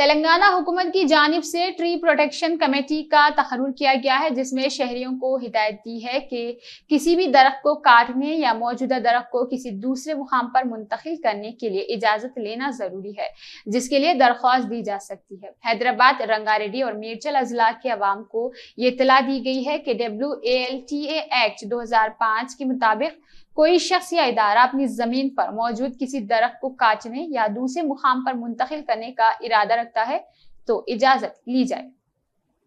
तेलंगाना हुकूमत की जानब से ट्री प्रोटेक्शन कमेटी का तहरूर किया गया है जिसमें शहरियों को हिदायत दी है कि किसी भी दरख्त को काटने या मौजूदा दरख्त को किसी दूसरे मुकाम पर मुंतकिल करने के लिए इजाज़त लेना ज़रूरी है जिसके लिए दरख्वास्त दी जा सकती है हैदराबाद रंगारेड्डी और मेरचल अजला के अवाम को ये इतला दी गई है कि डब्ल्यू एल टी एक्ट दो हजार पाँच के मुताबिक कोई शख्स या इदारा अपनी ज़मीन पर मौजूद किसी दरख्त को काटने या दूसरे मुकाम पर मुंतकिल करने का इरादा करता है तो इजाजत ली जाए